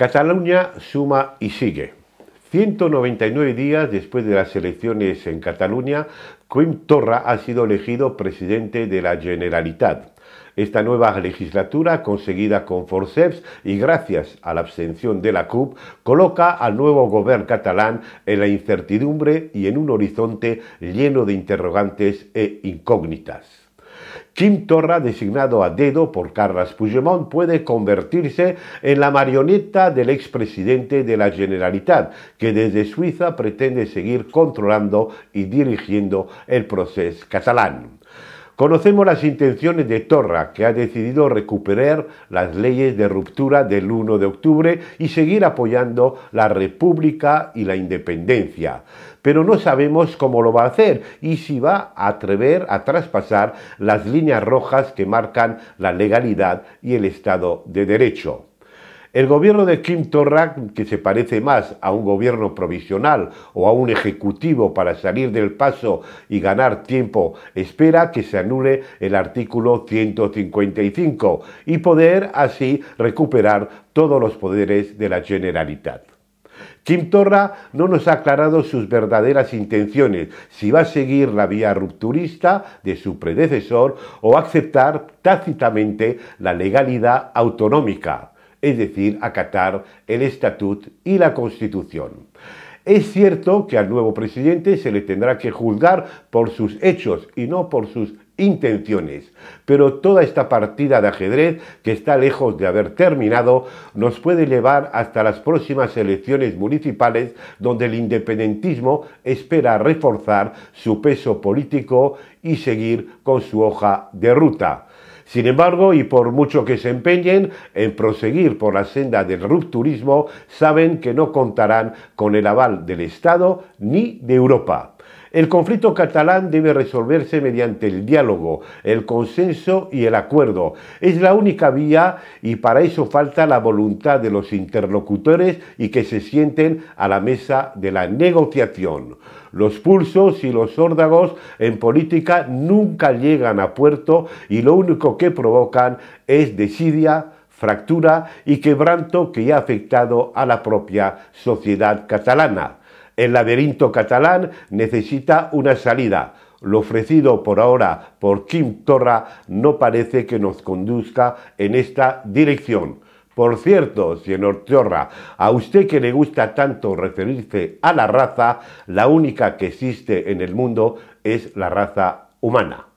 Cataluña suma y sigue. 199 días después de las elecciones en Cataluña, Quim Torra ha sido elegido presidente de la Generalitat. Esta nueva legislatura, conseguida con forceps y gracias a la abstención de la CUP, coloca al nuevo gobierno catalán en la incertidumbre y en un horizonte lleno de interrogantes e incógnitas. Quim Torra, designado a dedo por Carles Puigdemont, puede convertirse en la marioneta del expresidente de la Generalitat, que desde Suiza pretende seguir controlando y dirigiendo el proceso catalán. Conocemos las intenciones de Torra, que ha decidido recuperar las leyes de ruptura del 1 de octubre y seguir apoyando la República y la independencia. Pero no sabemos cómo lo va a hacer y si va a atrever a traspasar las líneas rojas que marcan la legalidad y el Estado de Derecho. El gobierno de Kim Torra, que se parece más a un gobierno provisional o a un ejecutivo para salir del paso y ganar tiempo, espera que se anule el artículo 155 y poder así recuperar todos los poderes de la Generalitat. Kim Torra no nos ha aclarado sus verdaderas intenciones, si va a seguir la vía rupturista de su predecesor o aceptar tácitamente la legalidad autonómica es decir, acatar el estatut y la constitución. Es cierto que al nuevo presidente se le tendrá que juzgar por sus hechos y no por sus intenciones, pero toda esta partida de ajedrez que está lejos de haber terminado nos puede llevar hasta las próximas elecciones municipales donde el independentismo espera reforzar su peso político y seguir con su hoja de ruta. Sin embargo, y por mucho que se empeñen en proseguir por la senda del rupturismo, saben que no contarán con el aval del Estado ni de Europa. El conflicto catalán debe resolverse mediante el diálogo, el consenso y el acuerdo. Es la única vía y para eso falta la voluntad de los interlocutores y que se sienten a la mesa de la negociación. Los pulsos y los órdagos en política nunca llegan a puerto y lo único que provocan es desidia, fractura y quebranto que ha afectado a la propia sociedad catalana. El laberinto catalán necesita una salida. Lo ofrecido por ahora por Kim Torra no parece que nos conduzca en esta dirección. Por cierto, señor Torra, a usted que le gusta tanto referirse a la raza, la única que existe en el mundo es la raza humana.